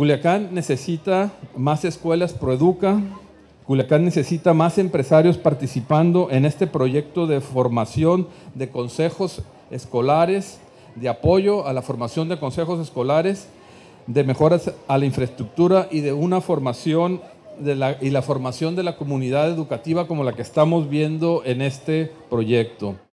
Culiacán necesita más escuelas Proeduca. Culiacán necesita más empresarios participando en este proyecto de formación de consejos escolares, de apoyo a la formación de consejos escolares, de mejoras a la infraestructura y de una formación y la formación de la comunidad educativa como la que estamos viendo en este proyecto.